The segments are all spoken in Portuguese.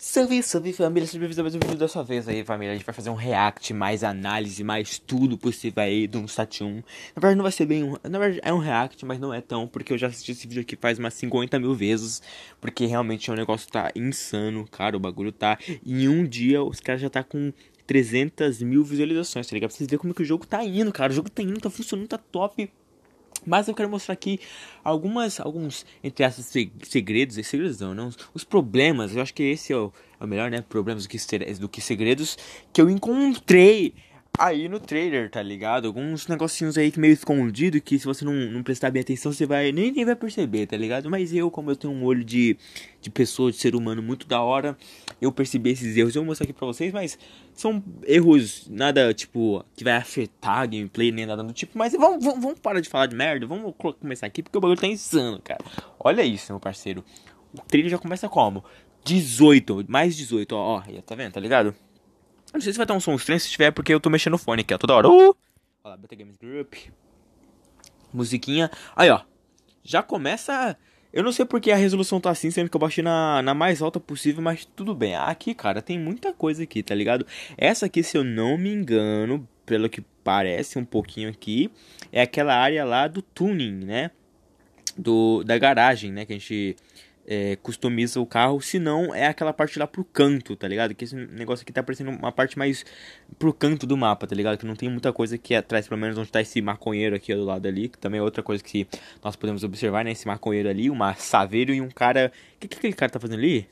salve salve família, bem a mais um vídeo da sua vez aí, família. A gente vai fazer um react, mais análise, mais tudo possível aí do 171. Na verdade, não vai ser bem um. Na verdade, é um react, mas não é tão, porque eu já assisti esse vídeo aqui faz umas 50 mil vezes. Porque realmente o é negócio tá insano, cara. O bagulho tá. Em um dia, os caras já tá com 300 mil visualizações, tá ligado? Pra vocês verem como é que o jogo tá indo, cara. O jogo tá indo, tá funcionando, tá top. Mas eu quero mostrar aqui algumas, alguns, entre aspas, segredos, e segredos não, não, né? os problemas, eu acho que esse é o, é o melhor, né, problemas do que, do que segredos, que eu encontrei aí no trailer, tá ligado? Alguns negocinhos aí que meio escondido que se você não, não prestar bem atenção, você vai nem, nem vai perceber, tá ligado? Mas eu, como eu tenho um olho de, de pessoa, de ser humano muito da hora, eu percebi esses erros. Eu vou mostrar aqui pra vocês, mas são erros nada, tipo, que vai afetar a gameplay, nem nada do tipo. Mas vamos, vamos, vamos parar de falar de merda, vamos começar aqui, porque o bagulho tá insano, cara. Olha isso, meu parceiro. O trailer já começa como? 18, mais 18, ó, ó, tá vendo, tá ligado? Não sei se vai ter um som estranho, se tiver, porque eu tô mexendo no fone aqui, ó, toda hora. Uh! Olha lá, Beta Games Group. Musiquinha. Aí, ó. Já começa... Eu não sei porque a resolução tá assim, sempre que eu baixei na, na mais alta possível, mas tudo bem. Aqui, cara, tem muita coisa aqui, tá ligado? Essa aqui, se eu não me engano, pelo que parece um pouquinho aqui, é aquela área lá do tuning, né? Do, da garagem, né? Que a gente é, customiza o carro, se não é aquela parte lá pro canto, tá ligado? Que esse negócio aqui tá parecendo uma parte mais pro canto do mapa, tá ligado? Que não tem muita coisa aqui atrás, pelo menos onde tá esse maconheiro aqui do lado ali, que também é outra coisa que nós podemos observar, né? Esse maconheiro ali, uma saveiro e um cara. O que, que aquele cara tá fazendo ali?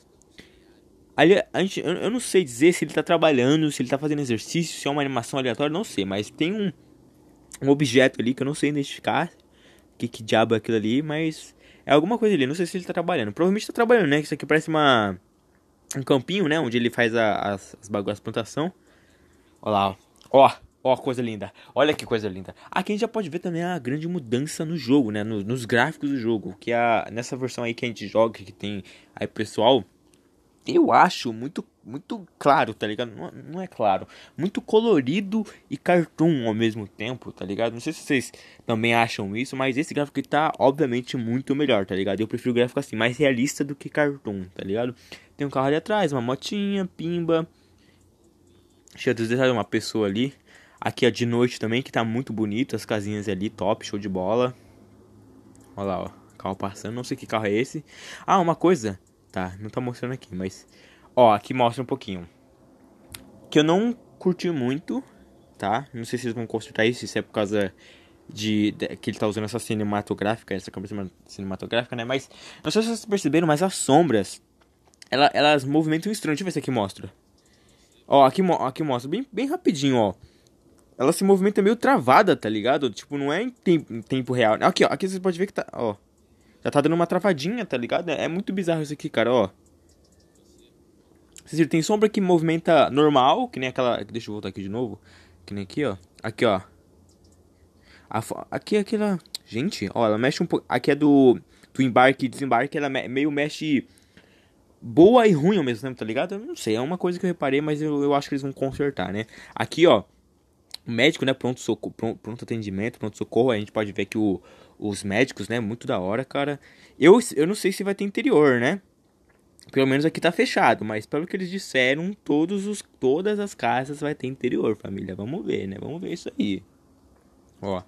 Ali, a gente, eu, eu não sei dizer se ele tá trabalhando, se ele tá fazendo exercício, se é uma animação aleatória, não sei, mas tem um, um objeto ali que eu não sei identificar que, que diabo é aquilo ali, mas é alguma coisa ali, não sei se ele tá trabalhando. Provavelmente tá trabalhando, né? Isso aqui parece uma... um campinho, né? Onde ele faz a, as, as bagulhas, plantação. Olha lá, ó. Ó, ó, coisa linda. Olha que coisa linda. Aqui a gente já pode ver também a grande mudança no jogo, né? nos gráficos do jogo. Que é a, nessa versão aí que a gente joga, que tem aí pessoal eu acho muito muito claro, tá ligado? Não, não, é claro. Muito colorido e cartoon ao mesmo tempo, tá ligado? Não sei se vocês também acham isso, mas esse gráfico está tá, obviamente, muito melhor, tá ligado? Eu prefiro gráfico assim, mais realista do que cartoon, tá ligado? Tem um carro ali atrás, uma motinha, pimba. Deixa eu detalhes, uma pessoa ali. Aqui, ó, de noite também, que tá muito bonito. As casinhas ali, top, show de bola. Olha lá, ó. Carro passando, não sei que carro é esse. Ah, uma coisa tá? Não tá mostrando aqui, mas... Ó, aqui mostra um pouquinho. Que eu não curti muito, tá? Não sei se vocês vão consertar isso, se é por causa de, de, que ele tá usando essa cinematográfica, essa câmera cinematográfica, né? Mas, não sei se vocês perceberam, mas as sombras, ela, elas movimentam estranho. Deixa eu ver se aqui mostra. Ó, aqui, aqui mostra, bem, bem rapidinho, ó. Ela se movimenta meio travada, tá ligado? Tipo, não é em tempo, em tempo real. Aqui, ó, aqui vocês podem ver que tá, ó. Já tá dando uma travadinha, tá ligado? É muito bizarro isso aqui, cara, ó. Vocês viram, tem sombra que movimenta normal, que nem aquela... Deixa eu voltar aqui de novo. Que nem aqui, ó. Aqui, ó. Aqui, é aquela... Gente, ó, ela mexe um pouco... Aqui é do, do embarque e desembarque, ela me... meio mexe boa e ruim ao mesmo tempo, tá ligado? Eu não sei, é uma coisa que eu reparei, mas eu, eu acho que eles vão consertar, né? Aqui, ó, o médico, né, pronto, socorro, pronto, pronto atendimento, pronto socorro, a gente pode ver que o, os médicos, né? Muito da hora, cara. Eu, eu não sei se vai ter interior, né? Pelo menos aqui tá fechado, mas pelo que eles disseram, todos os, todas as casas vai ter interior, família. Vamos ver, né? Vamos ver isso aí. Ó.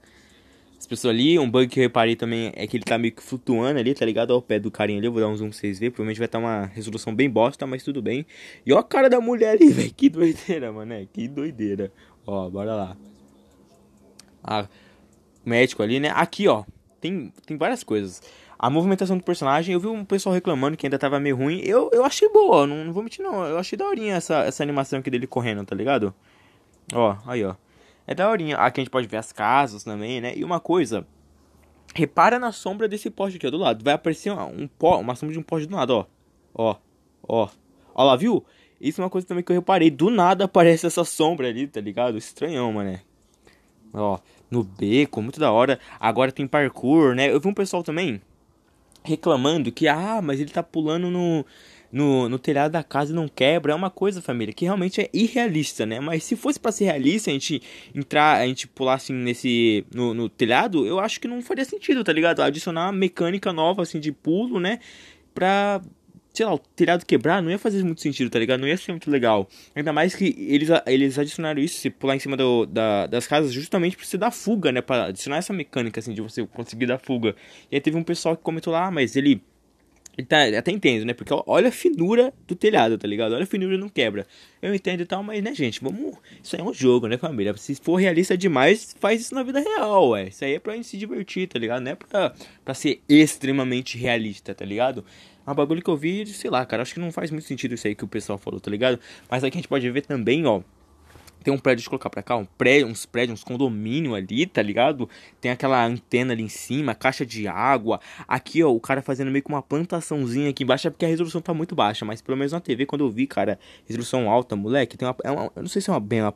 As pessoas ali, um bug que eu reparei também é que ele tá meio que flutuando ali, tá ligado? Ao pé do carinha ali, eu vou dar um zoom pra vocês verem. Provavelmente vai estar tá uma resolução bem bosta, mas tudo bem. E ó a cara da mulher ali, velho. Que doideira, mano. É, que doideira. Ó, bora lá. Ah, médico ali, né? Aqui, ó. Tem, tem várias coisas. A movimentação do personagem, eu vi um pessoal reclamando que ainda tava meio ruim. Eu, eu achei boa, não, não vou mentir não. Eu achei daorinha essa, essa animação aqui dele correndo, tá ligado? Ó, aí ó. É daorinha. Aqui a gente pode ver as casas também, né? E uma coisa, repara na sombra desse poste aqui ó, do lado. Vai aparecer um, um pó, uma sombra de um poste do lado, ó. Ó, ó. Ó lá, viu? Isso é uma coisa também que eu reparei. Do nada aparece essa sombra ali, tá ligado? Estranhão, mané. Ó no beco, muito da hora. Agora tem parkour, né? Eu vi um pessoal também reclamando que, ah, mas ele tá pulando no, no, no telhado da casa e não quebra. É uma coisa, família, que realmente é irrealista, né? Mas se fosse para ser realista, a gente entrar, a gente pular assim nesse. No, no telhado, eu acho que não faria sentido, tá ligado? Adicionar uma mecânica nova, assim, de pulo, né? Pra sei lá, o telhado quebrar não ia fazer muito sentido, tá ligado? Não ia ser muito legal. Ainda mais que eles, eles adicionaram isso, se pular em cima do, da, das casas, justamente pra você dar fuga, né? Pra adicionar essa mecânica, assim, de você conseguir dar fuga. E aí teve um pessoal que comentou lá, ah, mas ele ele tá, até entendo, né? Porque olha a finura do telhado, tá ligado? Olha a finura não quebra. Eu entendo e tal, mas né, gente? Vamos. Isso aí é um jogo, né, família? Se for realista demais, faz isso na vida real, ué. Isso aí é pra gente se divertir, tá ligado? Não é pra, pra ser extremamente realista, tá ligado? um bagulho que eu vi de sei lá, cara. Acho que não faz muito sentido isso aí que o pessoal falou, tá ligado? Mas aqui a gente pode ver também, ó. Tem um prédio, de colocar pra cá, um prédio, uns prédios, uns condomínio ali, tá ligado? Tem aquela antena ali em cima, caixa de água. Aqui, ó, o cara fazendo meio que uma plantaçãozinha aqui embaixo, é porque a resolução tá muito baixa, mas pelo menos na TV, quando eu vi, cara, resolução alta, moleque, tem uma. É uma eu não sei se é uma bem uma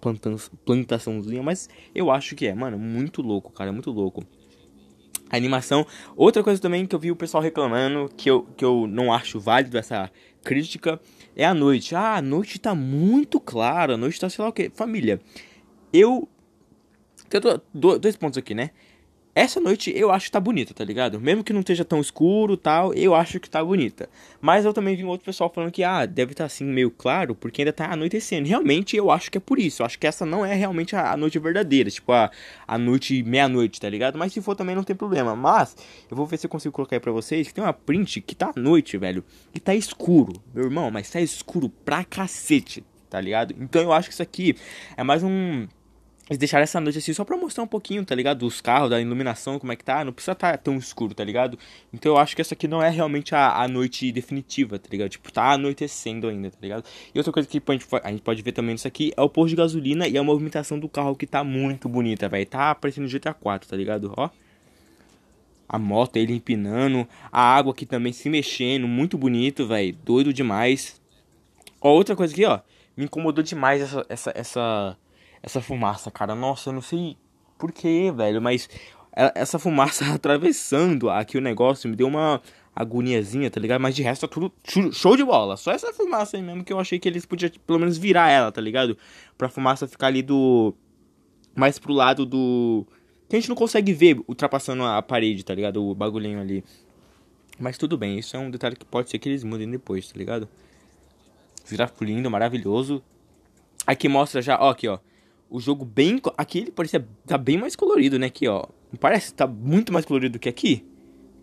plantaçãozinha, mas eu acho que é, mano, muito louco, cara, muito louco a animação. Outra coisa também que eu vi o pessoal reclamando, que eu, que eu não acho válido essa crítica, é a noite. Ah, a noite tá muito clara, a noite tá sei lá o que. Família, eu. Tem dois pontos aqui, né? Essa noite eu acho que tá bonita, tá ligado? Mesmo que não esteja tão escuro tal, eu acho que tá bonita. Mas eu também vi um outro pessoal falando que, ah, deve estar tá, assim meio claro, porque ainda tá anoitecendo. Realmente eu acho que é por isso. Eu acho que essa não é realmente a, a noite verdadeira, tipo a, a noite meia-noite, tá ligado? Mas se for também não tem problema. Mas eu vou ver se eu consigo colocar aí pra vocês que tem uma print que tá à noite, velho. E tá escuro, meu irmão, mas tá escuro pra cacete, tá ligado? Então eu acho que isso aqui é mais um eles deixaram essa noite assim só pra mostrar um pouquinho, tá ligado? Dos carros, da iluminação, como é que tá. Não precisa tá tão escuro, tá ligado? Então eu acho que essa aqui não é realmente a, a noite definitiva, tá ligado? Tipo, tá anoitecendo ainda, tá ligado? E outra coisa que a gente, a gente pode ver também nisso aqui é o posto de gasolina e a movimentação do carro que tá muito bonita, velho. Tá parecendo GTA 4, tá ligado? Ó. A moto, ele empinando. A água aqui também se mexendo. Muito bonito, velho. Doido demais. Ó, outra coisa aqui, ó. Me incomodou demais essa, essa, essa essa fumaça, cara. Nossa, eu não sei por que velho, mas é, essa fumaça atravessando aqui o negócio me deu uma agoniazinha, tá ligado? Mas de resto tá tudo show de bola. Só essa fumaça aí mesmo que eu achei que eles podiam pelo menos virar ela, tá ligado? Pra fumaça ficar ali do. Mais pro lado do. Que a gente não consegue ver ultrapassando a parede, tá ligado? O bagulhinho ali. Mas tudo bem, isso é um detalhe que pode ser que eles mudem depois, tá ligado? Virar lindo, maravilhoso. Aqui mostra já, ó, aqui, ó o jogo bem. Aqui ele parece Tá bem mais colorido, né? Aqui, ó. Parece tá muito mais colorido do que aqui.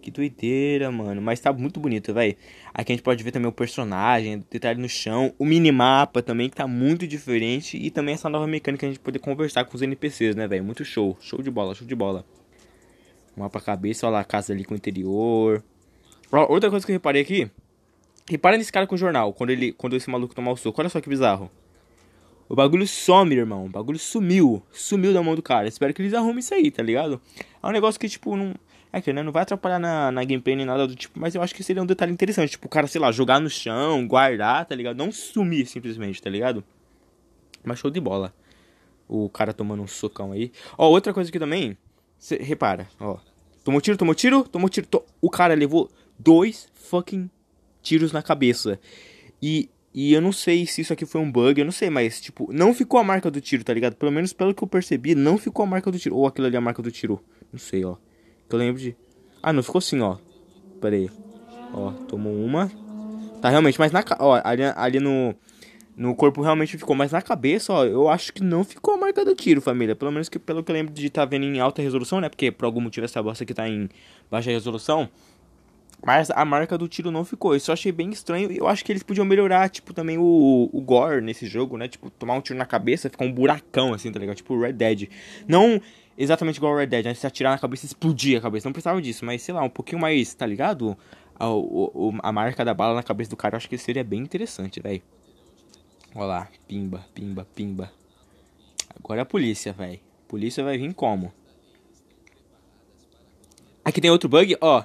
Que doideira, mano. Mas tá muito bonito, velho. Aqui a gente pode ver também o personagem, detalhe no chão, o minimapa também, que tá muito diferente. E também essa nova mecânica a gente poder conversar com os NPCs, né, velho? Muito show. Show de bola, show de bola. Mapa cabeça, olha lá a casa ali com o interior. Ó, outra coisa que eu reparei aqui. Repara nesse cara com o jornal, quando ele, quando esse maluco tomar o soco. Olha só que bizarro. O bagulho some, irmão. O bagulho sumiu. Sumiu da mão do cara. Espero que eles arrumem isso aí, tá ligado? É um negócio que, tipo, não. É que né, não vai atrapalhar na, na gameplay nem nada do tipo, mas eu acho que seria um detalhe interessante. Tipo, o cara, sei lá, jogar no chão, guardar, tá ligado? Não sumir simplesmente, tá ligado? Mas show de bola. O cara tomando um socão aí. Ó, outra coisa aqui também. Cê, repara, ó. Tomou tiro, tomou tiro, tomou tiro. To... O cara levou dois fucking tiros na cabeça. E e eu não sei se isso aqui foi um bug, eu não sei, mas, tipo, não ficou a marca do tiro, tá ligado? Pelo menos pelo que eu percebi, não ficou a marca do tiro. Ou aquilo ali é a marca do tiro. Não sei, ó. Que eu lembro de. Ah, não, ficou assim, ó. Pera aí. Ó, tomou uma. Tá, realmente, mas na. Ó, ali, ali no. No corpo realmente ficou, mas na cabeça, ó, eu acho que não ficou a marca do tiro, família. Pelo menos que, pelo que eu lembro de estar tá vendo em alta resolução, né? Porque por algum motivo essa bosta aqui tá em baixa resolução. Mas a marca do tiro não ficou. Isso eu achei bem estranho. Eu acho que eles podiam melhorar, tipo, também o, o gore nesse jogo, né? Tipo, tomar um tiro na cabeça, ficar um buracão, assim, tá ligado? Tipo Red Dead. Não exatamente igual Red Dead, né? Se atirar na cabeça, explodir a cabeça. Não precisava disso, mas sei lá, um pouquinho mais, tá ligado? A, o, a marca da bala na cabeça do cara, eu acho que seria bem interessante, velho. Olha lá, pimba, pimba, pimba. Agora é a polícia, velho. Polícia vai vir como? Aqui tem outro bug, ó.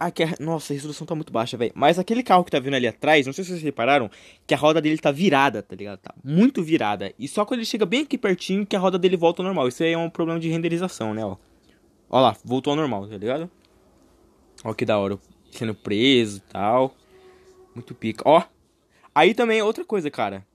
Aqui, é, nossa, a resolução tá muito baixa, velho. Mas aquele carro que tá vindo ali atrás, não sei se vocês repararam, que a roda dele tá virada, tá ligado? Tá muito virada. E só quando ele chega bem aqui pertinho que a roda dele volta ao normal. Isso aí é um problema de renderização, né, ó. Ó lá, voltou ao normal, tá ligado? Ó que da hora, sendo preso e tal. Muito pica. Ó, aí também é outra coisa, cara.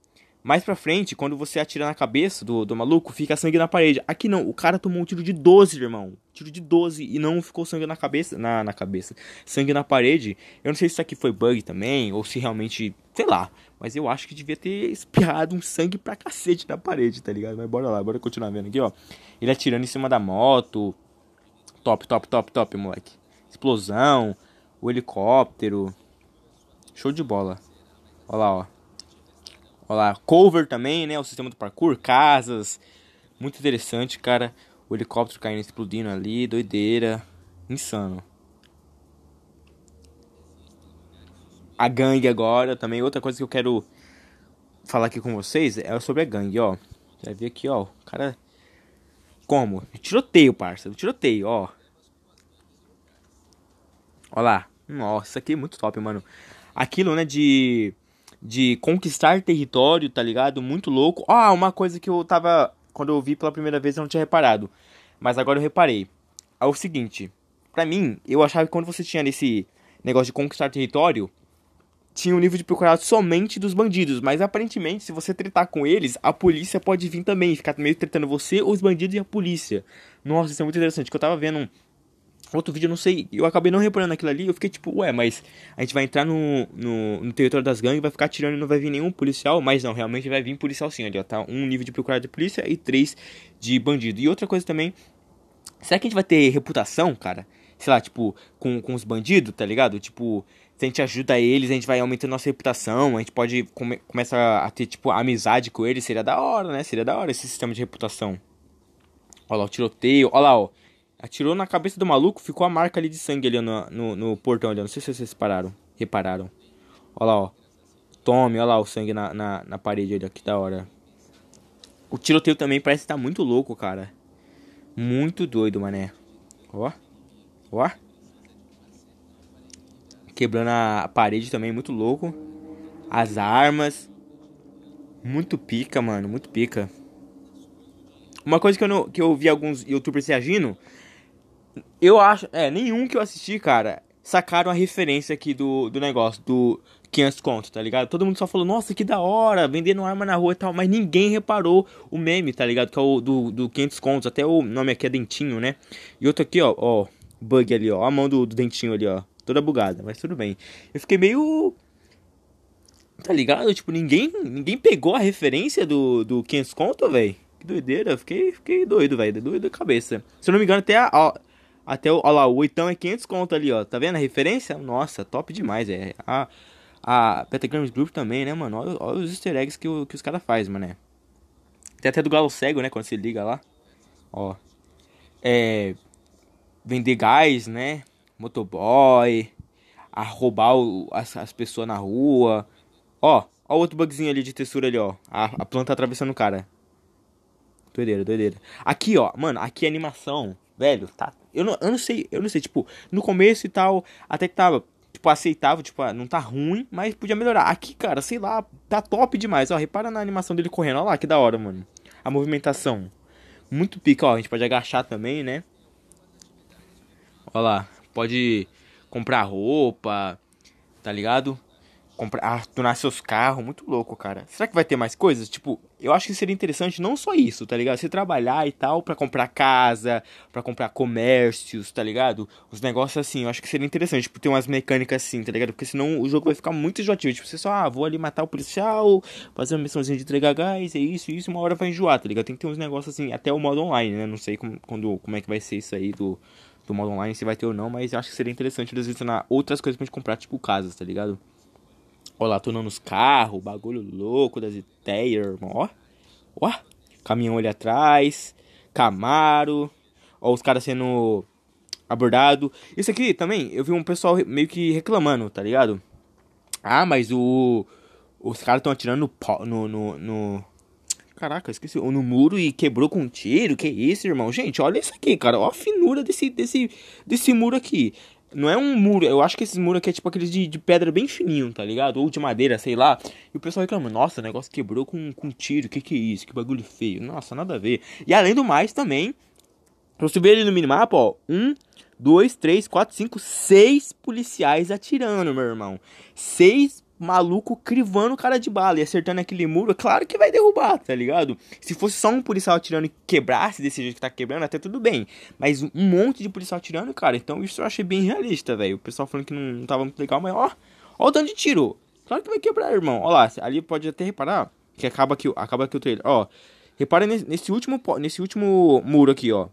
Mais pra frente, quando você atira na cabeça do, do maluco, fica sangue na parede. Aqui não, o cara tomou um tiro de 12, irmão. Tiro de 12 e não ficou sangue na cabeça. Na, na cabeça. Sangue na parede. Eu não sei se isso aqui foi bug também, ou se realmente. Sei lá. Mas eu acho que devia ter espiado um sangue pra cacete na parede, tá ligado? Mas bora lá, bora continuar vendo aqui, ó. Ele atirando em cima da moto. Top, top, top, top, moleque. Explosão. O helicóptero. Show de bola. Olha lá, ó. Olha lá, cover também, né? O sistema do parkour, casas. Muito interessante, cara. O helicóptero caindo, explodindo ali, doideira. Insano. A gangue agora também. Outra coisa que eu quero falar aqui com vocês é sobre a gangue, ó. Você vai ver aqui, ó. O cara. Como? Tiroteio, parça. Tiroteio, ó. Olá. lá. Nossa, aqui é muito top, mano. Aquilo, né, de de conquistar território, tá ligado? Muito louco. Ah, uma coisa que eu tava. Quando eu vi pela primeira vez eu não tinha reparado. Mas agora eu reparei. É o seguinte. Pra mim, eu achava que quando você tinha nesse negócio de conquistar território, tinha um nível de procurado somente dos bandidos. Mas aparentemente, se você tretar com eles, a polícia pode vir também. Ficar meio tretando você, os bandidos e a polícia. Nossa, isso é muito interessante. Que eu tava vendo um outro vídeo, eu não sei. Eu acabei não reparando aquilo ali. Eu fiquei tipo, ué, mas a gente vai entrar no, no, no território das gangues, vai ficar tirando e não vai vir nenhum policial. Mas não, realmente vai vir policial sim. Ali, ó, tá um nível de procurado de polícia e três de bandido. E outra coisa também, será que a gente vai ter reputação, cara? Sei lá, tipo, com, com os bandidos, tá ligado? Tipo, se a gente ajuda eles, a gente vai aumentando nossa reputação, a gente pode come, começar a ter, tipo, amizade com eles. Seria da hora, né? Seria da hora esse sistema de reputação. Olha lá o tiroteio, olha lá, ó. Atirou na cabeça do maluco, ficou a marca ali de sangue ali no, no, no portão ali. Não sei se vocês pararam, repararam. Olha lá, ó. Tome, olha lá o sangue na, na, na parede ali, ó. Que da hora. O tiroteio também parece estar tá muito louco, cara. Muito doido, mané. Ó. Ó. Quebrando a parede também, muito louco. As armas. Muito pica, mano. Muito pica. Uma coisa que eu, não, que eu vi alguns youtubers reagindo eu acho. É, nenhum que eu assisti, cara, sacaram a referência aqui do, do negócio, do 500 conto, tá ligado? Todo mundo só falou, nossa, que da hora, vendendo arma na rua e tal, mas ninguém reparou o meme, tá ligado? Que é o do, do 500 contos, até o nome aqui é Dentinho, né? E outro aqui, ó, ó, bug ali, ó, a mão do, do Dentinho ali, ó, toda bugada, mas tudo bem. Eu fiquei meio Tá ligado? Tipo, ninguém, ninguém pegou a referência do, do 500 conto, velho. Que doideira, eu fiquei, fiquei doido, velho. Doido da cabeça. Se eu não me engano, até a, até o. Olha lá, o oitão é 500 conto ali, ó. Tá vendo a referência? Nossa, top demais, é. A, a Petagrams Group também, né, mano? Olha, olha, os easter eggs que, o, que os caras fazem, mano. Né? Tem até do galo cego, né? Quando você liga lá. Ó. É. Vender gás, né? Motoboy. A roubar o, as, as pessoas na rua. Ó. Ó o outro bugzinho ali de textura ali, ó. A, a planta atravessando o cara. Doideira, doideira. Aqui, ó. Mano, aqui é animação velho, tá. Eu não, eu não sei, eu não sei, tipo, no começo e tal, até que tava, tipo, aceitável, tipo, ah, não tá ruim, mas podia melhorar. Aqui, cara, sei lá, tá top demais. Ó, repara na animação dele correndo, ó lá, que da hora, mano. A movimentação. Muito pica, ó, a gente pode agachar também, né? Ó lá, pode comprar roupa, tá ligado? comprar, ah, tornar seus carros, muito louco, cara. Será que vai ter mais coisas? Tipo, eu acho que seria interessante não só isso, tá ligado? Você trabalhar e tal para comprar casa, para comprar comércios, tá ligado? Os negócios assim, eu acho que seria interessante, tipo, ter umas mecânicas assim, tá ligado? Porque senão o jogo vai ficar muito enjoativo, tipo, você só, ah, vou ali matar o policial, fazer uma missãozinha de entregar gás, é isso, isso, uma hora vai enjoar, tá ligado? Tem que ter uns negócios assim, até o modo online, né? Não sei como, quando, como é que vai ser isso aí do do modo online, se vai ter ou não, mas eu acho que seria interessante eles adicionar outras coisas pra gente comprar, tipo casas, tá ligado? Olá, tunando os carros, bagulho louco das ideias, irmão. Ó, ó, caminhão ali atrás, Camaro, ó, os caras sendo abordado. Isso aqui também, eu vi um pessoal meio que reclamando, tá ligado? Ah, mas o. Os caras estão atirando no, no, no. Caraca, esqueci. No muro e quebrou com um tiro. Que isso, irmão? Gente, olha isso aqui, cara. Olha a finura desse, desse, desse muro aqui. Não é um muro, eu acho que esses muros aqui é tipo aqueles de, de pedra bem fininho, tá ligado? Ou de madeira, sei lá. E o pessoal reclama, nossa, o negócio quebrou com, com tiro, que que é isso? Que bagulho feio. Nossa, nada a ver. E além do mais também, você ver ali no minimapa, ó, um, dois, três, quatro, cinco, seis policiais atirando, meu irmão. Seis maluco crivando o cara de bala e acertando aquele muro, é claro que vai derrubar, tá ligado? Se fosse só um policial atirando e quebrasse desse jeito que tá quebrando, até tudo bem. Mas um monte de policial atirando, cara, então isso eu achei bem realista, velho. O pessoal falando que não, não tava muito legal, mas ó, ó o tanto de tiro. Claro que vai quebrar, irmão. Ó lá, ali pode até reparar que acaba que, acaba que o trailer, ó. Repara nesse, nesse último, nesse último muro aqui, ó.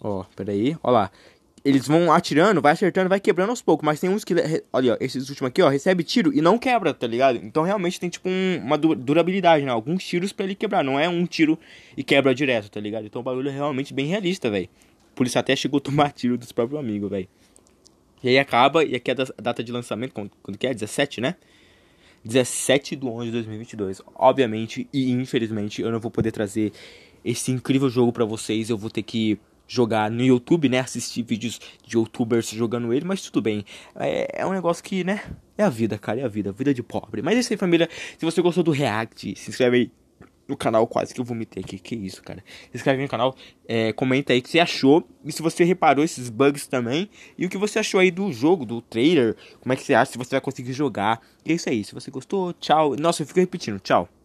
Ó, peraí, ó lá eles vão atirando, vai acertando, vai quebrando aos poucos. Mas tem uns que. Olha, ó, esses últimos aqui, ó, recebe tiro e não quebra, tá ligado? Então realmente tem tipo um, uma durabilidade, né? Alguns tiros para ele quebrar. Não é um tiro e quebra direto, tá ligado? Então o bagulho é realmente bem realista, velho. Por isso até chegou a tomar tiro dos próprios amigos, velho. E aí acaba, e aqui é a data de lançamento, quando, quando que é? 17, né? 17 de 11 de 2022. Obviamente e infelizmente eu não vou poder trazer esse incrível jogo para vocês. Eu vou ter que jogar no YouTube, né? Assistir vídeos de youtubers jogando ele, mas tudo bem. É, é um negócio que, né? É a vida, cara, é a vida, vida de pobre. Mas é isso aí, família. Se você gostou do React, se inscreve aí no canal, quase que eu vomitei aqui. Que isso, cara. Se inscreve no canal, é, comenta aí o que você achou. E se você reparou esses bugs também. E o que você achou aí do jogo, do trailer. Como é que você acha, se você vai conseguir jogar. E é isso aí. Se você gostou, tchau. Nossa, eu fico repetindo, tchau.